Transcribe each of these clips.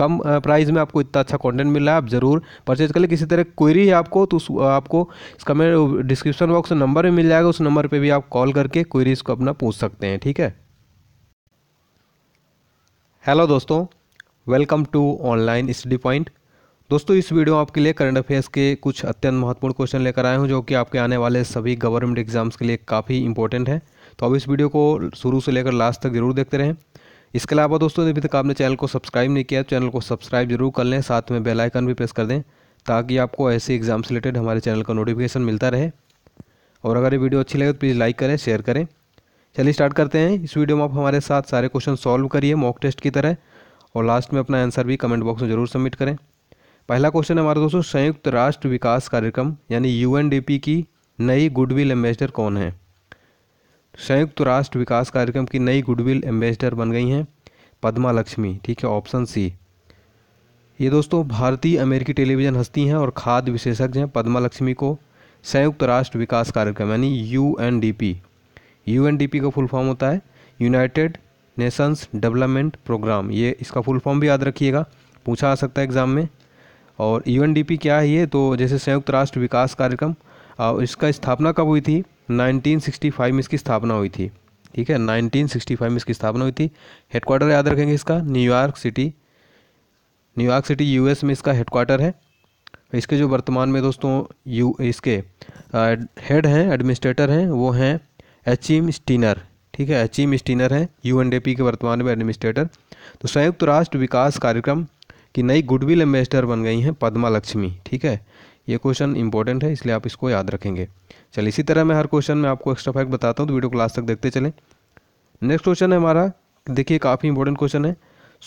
कम price में आपको इतना अच्छा कंटेंट मिल रहा है आप ज़रूर परचेज कर लें किसी तरह क्वेरी है आपको तो आपको इसका मेरे डिस्क्रिप्शन बॉक्स नंबर भी मिल जाएगा उस नंबर पर भी आप कॉल करके क्वेरीज़ को अपना पूछ सकते हैं ठीक है हेलो दोस्तों welcome to online study point दोस्तों इस वीडियो आपके लिए करंट अफेयर्स के कुछ अत्यंत महत्वपूर्ण क्वेश्चन लेकर आए हूँ जो कि आपके आने वाले सभी गवर्नमेंट एग्जाम्स के लिए काफ़ी इंपॉर्टेंट हैं तो अब इस वीडियो को शुरू से लेकर लास्ट तक जरूर देखते रहें इसके अलावा दोस्तों अभी तक आपने चैनल को सब्सक्राइब नहीं किया चैनल को सब्सक्राइब जरूर कर लें साथ में बेल आइकन भी प्रेस कर दें ताकि आपको ऐसे एग्जाम से रिलेटेड हमारे चैनल का नोटिफिकेशन मिलता रहे और अगर ये वीडियो अच्छी लगे तो प्लीज़ लाइक करें शेयर करें चलिए स्टार्ट करते हैं इस वीडियो में आप हमारे साथ सारे क्वेश्चन सॉल्व करिए मॉक टेस्ट की तरह और लास्ट में अपना आंसर भी कमेंट बॉक्स में ज़रूर सबमिट करें पहला क्वेश्चन हमारा दोस्तों संयुक्त राष्ट्र विकास कार्यक्रम यानी यूएनडीपी की नई गुडविल एम्बेसडर कौन है संयुक्त राष्ट्र विकास कार्यक्रम की नई गुडविल एम्बेसडर बन गई हैं पद्मा लक्ष्मी ठीक है ऑप्शन सी ये दोस्तों भारतीय अमेरिकी टेलीविज़न हस्ती हैं और खाद्य विशेषज्ञ हैं पद्मा लक्ष्मी को संयुक्त राष्ट्र विकास कार्यक्रम यानी U N D P U N D P का फुल फॉर्म होता है यूनाइटेड नेशंस डेवलपमेंट प्रोग्राम ये इसका फुल फॉर्म भी याद रखिएगा पूछा आ सकता है एग्ज़ाम में और यू एन डी पी क्या है ये तो जैसे संयुक्त राष्ट्र विकास कार्यक्रम इसका स्थापना कब हुई थी 1965 में इसकी स्थापना हुई थी ठीक है 1965 में इसकी स्थापना हुई थी हेडक्वार्टर याद रखेंगे इसका New York city New York city US में इसका हेडक्वार्टर है इसके जो वर्तमान में दोस्तों यू इसके हेड हैं एडमिनिस्ट्रेटर हैं वो हैं एचीम स्टीनर ठीक है एचीम स्टीनर हैं यू के वर्तमान में एडमिनिस्ट्रेटर तो संयुक्त राष्ट्र विकास कार्यक्रम की नई गुडविल एम्बेसडर बन गई हैं पद्मा लक्ष्मी ठीक है ये क्वेश्चन इंपॉर्टेंट है इसलिए आप इसको याद रखेंगे चल इसी तरह मैं हर क्वेश्चन में आपको एक्स्ट्रा फैक्ट बताता हूँ तो वीडियो क्लास तक देखते चलें नेक्स्ट क्वेश्चन है हमारा देखिए काफ़ी इंपॉर्टेंट क्वेश्चन है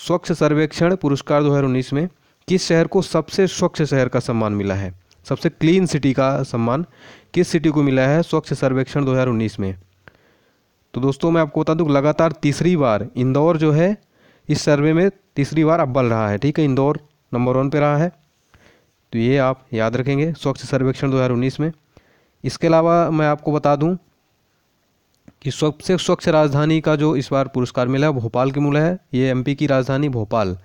स्वच्छ सर्वेक्षण पुरस्कार दो में किस शहर को सबसे स्वच्छ शहर का सम्मान मिला है सबसे क्लीन सिटी का सम्मान किस सिटी को मिला है स्वच्छ सर्वेक्षण 2019 में तो दोस्तों मैं आपको बता दूँ लगातार तीसरी बार इंदौर जो है इस सर्वे में तीसरी बार अव्वल रहा है ठीक है इंदौर नंबर वन पे रहा है तो ये आप याद रखेंगे स्वच्छ सर्वेक्षण 2019 में इसके अलावा मैं आपको बता दूं कि सबसे स्वच्छ राजधानी का जो इस बार पुरस्कार मिला है भोपाल की मूल है ये एमपी की राजधानी भोपाल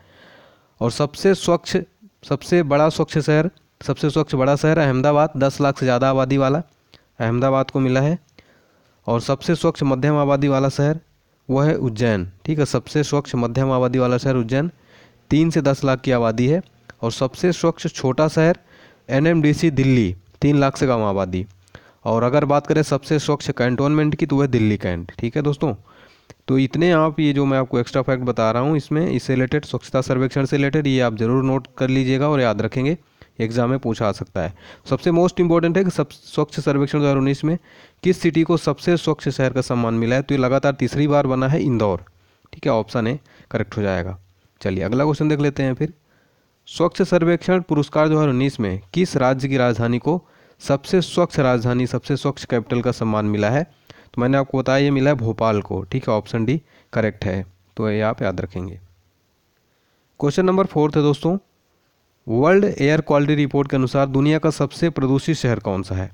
और सबसे स्वच्छ सबसे बड़ा स्वच्छ शहर सबसे स्वच्छ बड़ा शहर अहमदाबाद दस लाख से ज़्यादा आबादी वाला अहमदाबाद को मिला है और सबसे स्वच्छ मध्यम आबादी वाला शहर वह है उज्जैन ठीक है सबसे स्वच्छ मध्यम आबादी वाला शहर उज्जैन तीन से दस लाख की आबादी है और सबसे स्वच्छ छोटा शहर एन दिल्ली तीन लाख से कम आबादी और अगर बात करें सबसे स्वच्छ कैंटोनमेंट की तो वह दिल्ली कैंट ठीक है दोस्तों तो इतने आप ये जो मैं आपको एक्स्ट्रा फैक्ट बता रहा हूँ इसमें इससे रिलेटेड स्वच्छता सर्वेक्षण से रिलेटेड ये आप ज़रूर नोट कर लीजिएगा और याद रखेंगे एग्जाम में पूछा आ सकता है सबसे मोस्ट इंपॉर्टेंट है कि सब स्वच्छ सर्वेक्षण दो उन्नीस में किस सिटी को सबसे स्वच्छ शहर का सम्मान मिला है तो ये लगातार तीसरी बार बना है इंदौर ठीक है ऑप्शन ए करेक्ट हो जाएगा चलिए अगला क्वेश्चन देख लेते हैं फिर स्वच्छ सर्वेक्षण पुरस्कार 2019 में किस राज्य की राजधानी को सबसे स्वच्छ राजधानी सबसे स्वच्छ कैपिटल का सम्मान मिला है तो मैंने आपको बताया ये मिला है भोपाल को ठीक है ऑप्शन डी करेक्ट है तो ये आप याद रखेंगे क्वेश्चन नंबर फोर्थ है दोस्तों वर्ल्ड एयर क्वालिटी रिपोर्ट के अनुसार दुनिया का सबसे प्रदूषित शहर कौन सा है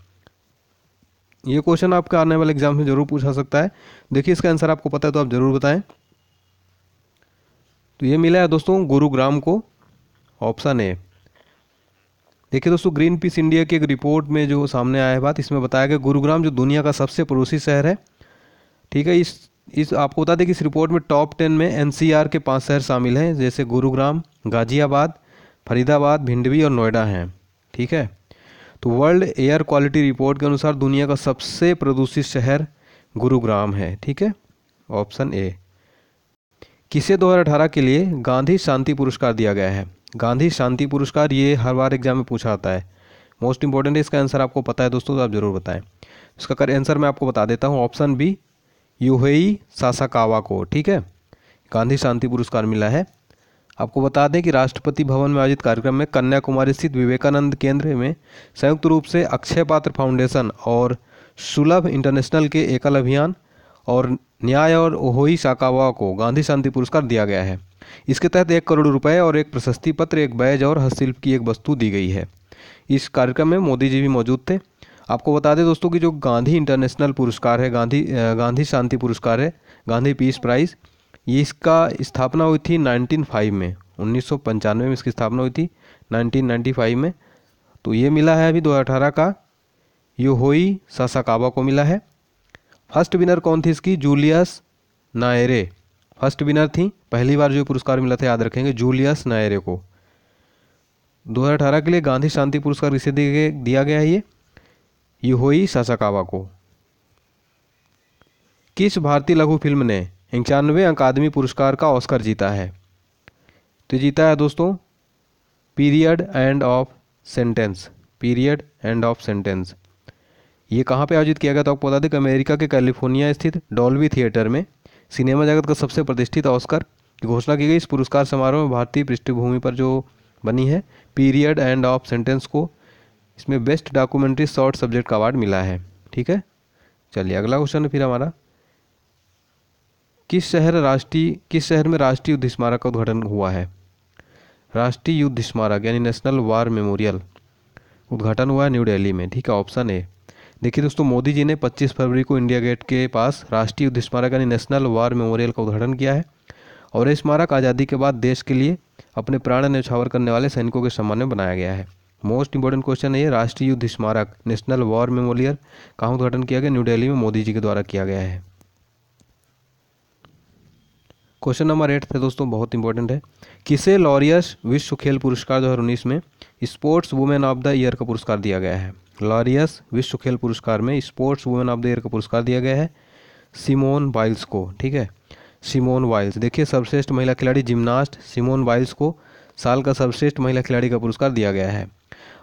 ये क्वेश्चन आपका आने वाले एग्जाम में जरूर पूछा सकता है देखिए इसका आंसर आपको पता है तो आप जरूर बताएं तो ये मिला है दोस्तों गुरुग्राम को ऑप्शन ए देखिए दोस्तों ग्रीन पीस इंडिया की एक रिपोर्ट में जो सामने आया है बात इसमें बताया गया गुरुग्राम जो दुनिया का सबसे पड़ोसी शहर है ठीक है इस इस आपको बता दें कि इस रिपोर्ट में टॉप टेन में एनसीआर के पांच शहर शामिल हैं जैसे गुरुग्राम गाजियाबाद फरीदाबाद भिंडवी और नोएडा हैं ठीक है तो वर्ल्ड एयर क्वालिटी रिपोर्ट के अनुसार दुनिया का सबसे प्रदूषित शहर गुरुग्राम है ठीक है ऑप्शन ए किसे 2018 के लिए गांधी शांति पुरस्कार दिया गया है गांधी शांति पुरस्कार ये हर बार एग्जाम में पूछा जाता है मोस्ट इंपॉर्टेंट इसका आंसर आपको पता है दोस्तों तो आप ज़रूर बताएं इसका कर आंसर मैं आपको बता देता हूँ ऑप्शन बी यूहेई सासाकावा को ठीक है गांधी शांति पुरस्कार मिला है आपको बता दें कि राष्ट्रपति भवन में आयोजित कार्यक्रम में कन्याकुमारी स्थित विवेकानंद केंद्र में संयुक्त रूप से अक्षय पात्र फाउंडेशन और सुलभ इंटरनेशनल के एकल अभियान और न्याय और ओहोई साकावा को गांधी शांति पुरस्कार दिया गया है इसके तहत एक करोड़ रुपए और एक प्रशस्ति पत्र एक बैज और हस्तशिल्प की एक वस्तु दी गई है इस कार्यक्रम में मोदी जी भी मौजूद थे आपको बता दें दोस्तों कि जो गांधी इंटरनेशनल पुरस्कार है गांधी गांधी शांति पुरस्कार है गांधी पीस प्राइज़ ये इसका स्थापना हुई थी नाइनटीन में उन्नीस में इसकी स्थापना हुई थी नाइनटीन में तो ये मिला है अभी दो का योहोई सासाकाबा को मिला है फर्स्ट विनर कौन थी इसकी जूलियस नायरे फर्स्ट विनर थी पहली बार जो पुरस्कार मिला था याद रखेंगे जूलियस नायरे को 2018 के लिए गांधी शांति पुरस्कार इसे दिया गया है ये यूहोई सासाकावा को किस भारतीय लघु फिल्म ने इक्यानवे अकादमी पुरस्कार का ऑस्कर जीता है तो जीता है दोस्तों period end of sentence period end of sentence ये कहाँ पे आयोजित किया गया तो आपको बता दें कि अमेरिका के कैलिफोर्निया स्थित डॉल्वी थिएटर में सिनेमा जगत का सबसे प्रतिष्ठित ऑस्कर की घोषणा की गई इस पुरस्कार समारोह में भारतीय पृष्ठभूमि पर जो बनी है पीरियड एंड ऑफ सेंटेंस को इसमें बेस्ट डॉक्यूमेंट्री शॉर्ट सब्जेक्ट का अवार्ड मिला है ठीक है चलिए अगला क्वेश्चन है फिर हमारा किस शहर राष्ट्रीय किस शहर में राष्ट्रीय युद्ध स्मारक का उद्घाटन हुआ है राष्ट्रीय युद्ध स्मारक यानी नेशनल वार मेमोरियल उद्घाटन हुआ है न्यू दिल्ली में ठीक है ऑप्शन ए देखिए दोस्तों मोदी जी ने 25 फरवरी को इंडिया गेट के पास राष्ट्रीय युद्ध स्मारक यानी नेशनल वॉर मेमोरियल का उद्घाटन किया है और यह स्मारक आज़ादी के बाद देश के लिए अपने प्राण न्यौछावर करने वाले सैनिकों के सम्मान में बनाया गया है मोस्ट इंपॉर्टेंट क्वेश्चन है ये राष्ट्रीय युद्ध स्मारक नेशनल वॉर मेमोरियल कहाँ उद्घाटन किया गया न्यू डेली में मोदी जी के द्वारा किया गया है क्वेश्चन नंबर एट थे दोस्तों बहुत इंपॉर्टेंट है किसे लॉरियस विश्व खेल पुरस्कार 2019 में sportswomen of the year का पुरस्कार दिया गया है ग्लोरियस विश्व खेल पुरस्कार में sportswomen of the year का पुरस्कार दिया गया है सिमोन वाइल्स को ठीक है सिमोन वाइल्स देखिए सर्वश्रेष्ठ महिला खिलाड़ी जिमनास्ट सिमोन वाइल्स को साल का सर्वश्रेष्ठ महिला खिलाड़ी का पुरस्कार दिया गया है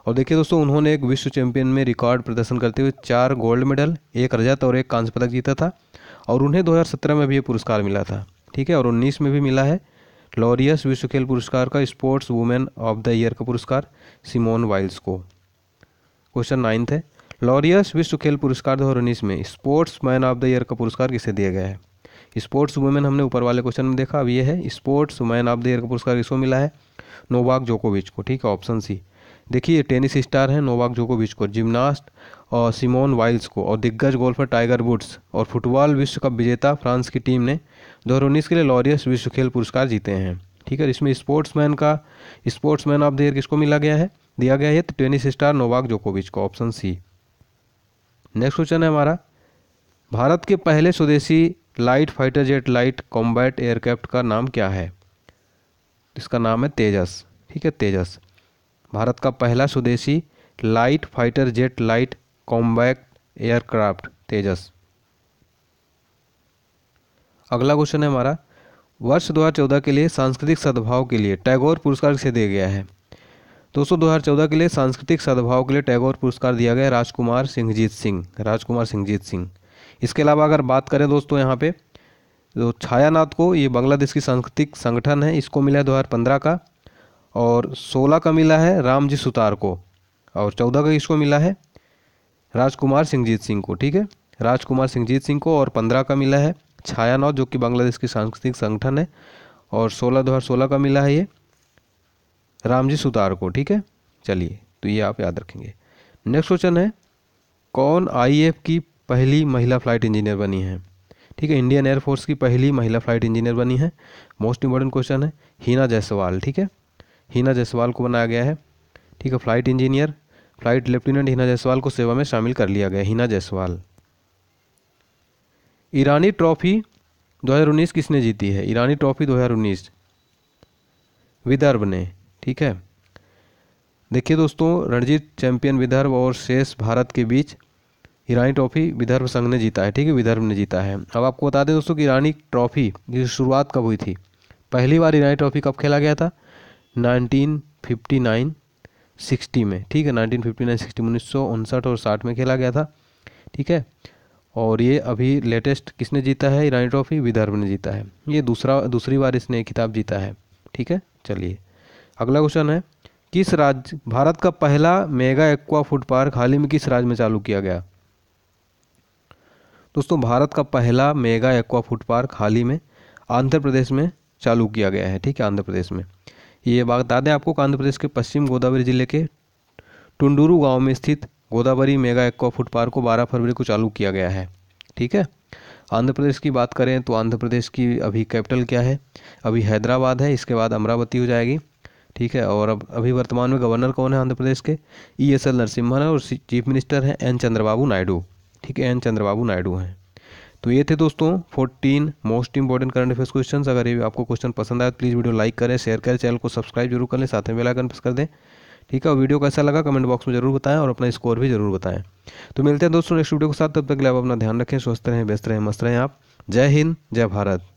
और देखिए दोस्तों उन्होंने एक विश्व चैंपियन में रिकॉर्ड प्रदर्शन करते हुए चार गोल्ड मेडल एक रजत और एक कांस्य पदक जीता था और उन्हें 2017 में भी ये पुरस्कार मिला था ठीक है और 19 में भी मिला है लॉरियस विश्व खेल पुरस्कार का sportswomen of the year का पुरस्कार सिमोन वाइल्स को क्वेश्चन नाइन्थ है लॉरियस विश्व खेल पुरस्कार दो में sportsman of the year का पुरस्कार किसे दिया गया है स्पोर्ट्स वुमेन हमने ऊपर वाले क्वेश्चन में देखा अब ये है sportsman of the year का पुरस्कार किसको मिला है नोवाक जोकोविच को ठीक है ऑप्शन सी देखिए टेनिस स्टार है नोवाक जोकोविच को जिम्नास्ट और सिमोन वाइल्स को और दिग्गज गोल्फर टाइगर वुड्स और फुटबॉल विश्व कप विजेता फ्रांस की टीम ने दो के लिए लॉरियस विश्व खेल पुरस्कार जीते हैं ठीक है इसमें स्पोर्ट्समैन का स्पोर्ट्समैन ऑफ द ईयर किसको मिला गया है दिया गया है टेनिस स्टार नोवाक जोकोविच को ऑप्शन सी नेक्स्ट क्वेश्चन है हमारा भारत के पहले स्वदेशी light fighter jet light combat aircraft का नाम क्या है इसका नाम है तेजस ठीक है तेजस भारत का पहला स्वदेशी light fighter jet light combat aircraft Tejas अगला क्वेश्चन है हमारा वर्ष 2014 के लिए सांस्कृतिक सद्भाव के लिए टैगोर पुरस्कार किसे दिया गया है दोस्तों दो हज़ार चौदह के लिए सांस्कृतिक सद्भाव के लिए टैगोर पुरस्कार दिया गया राजकुमार सिंहजीत सिंह राजकुमार सिंहजीत सिंह इसके अलावा अगर बात करें दोस्तों यहाँ पे तो छायानाथ को ये बांग्लादेश की सांस्कृतिक संगठन है इसको मिला है दो हज़ार पंद्रह का और सोलह का मिला है रामजी सुतार को और चौदह का इसको मिला है राजकुमार सिंहजीत सिंह को ठीक है राजकुमार सिंहजीत सिंह को और पंद्रह का मिला है छायानाथ जो कि बांग्लादेश की सांस्कृतिक संगठन है और सोलह दो हज़ार सोलह का मिला है ये रामजी सुतार को ठीक है चलिए तो ये आप याद रखेंगे नेक्स्ट क्वेश्चन है कौन आई की पहली महिला फ्लाइट इंजीनियर बनी है ठीक है इंडियन एयरफोर्स की पहली महिला फ्लाइट इंजीनियर बनी है मोस्ट इंपॉर्टेंट क्वेश्चन है हीना जायसवाल ठीक है हीना जायसवाल को बनाया गया है ठीक है flight engineer flight lieutenant Hina Jaiswal को सेवा में शामिल कर लिया गया हिना जायसवाल ईरानी ट्रॉफी 2019 किसने जीती है ईरानी ट्रॉफी 2019 विदर्भ ने ठीक है देखिए दोस्तों रणजीत चैंपियन विदर्भ और शेष भारत के बीच ईरानी ट्रॉफी विदर्भ संघ ने जीता है ठीक है विदर्भ ने जीता है अब आपको बता दें दोस्तों कि ईरानी ट्रॉफी की शुरुआत कब हुई थी पहली बार ईरानी ट्रॉफी कब खेला गया था 1959 60 में ठीक है 1959 60 उन्नीस और साठ में खेला गया था ठीक है और ये अभी लेटेस्ट किसने जीता है ईरानी ट्रॉफी विदर्भ ने जीता है ये दूसरा दूसरी बार इसने खिताब जीता है ठीक है चलिए अगला क्वेश्चन है किस राज्य भारत का पहला मेगा एक्वा फूड पार्क हाल ही में किस राज्य में चालू किया गया दोस्तों भारत का पहला मेगा एक्वा फूड पार्क हाल ही में आंध्र प्रदेश में चालू किया गया है ठीक है आंध्र प्रदेश में ये बात बता दें आपको आंध्र प्रदेश के पश्चिम गोदावरी जिले के टुंडूरू गांव में स्थित Godavari mega aqua food park को 12 फरवरी को चालू किया गया है ठीक है आंध्र प्रदेश की बात करें तो आंध्र प्रदेश की अभी कैपिटल क्या है अभी हैदराबाद है इसके बाद अमरावती हो जाएगी ठीक है और अब अभी वर्तमान में गवर्नर कौन है आंध्र प्रदेश के ई एस एल नरसिम्हा है और चीफ मिनिस्टर हैं एन चंद्रबाबू नायडू ठीक है एन चंद्रबाबू नायडू हैं तो ये थे दोस्तों fourteen most important current affairs question अगर ये आपको क्वेश्चन पसंद आया तो प्लीज़ वीडियो लाइक करें शेयर करें चैनल को सब्सक्राइब जरूर कर लें साथ में बेलाइकन प्रेस कर दें ठीक है और वीडियो कैसा लगा कमेंट बॉक्स में जरूर बताएं और अपना स्कोर भी जरूर बताएं तो मिलते हैं दोस्तों नेक्स्ट वीडियो के साथ तब तक के लिए आप अपना ध्यान रखें स्वस्थ रहें व्यस्त रहें मस्त रहें आप जय हिंद जय भारत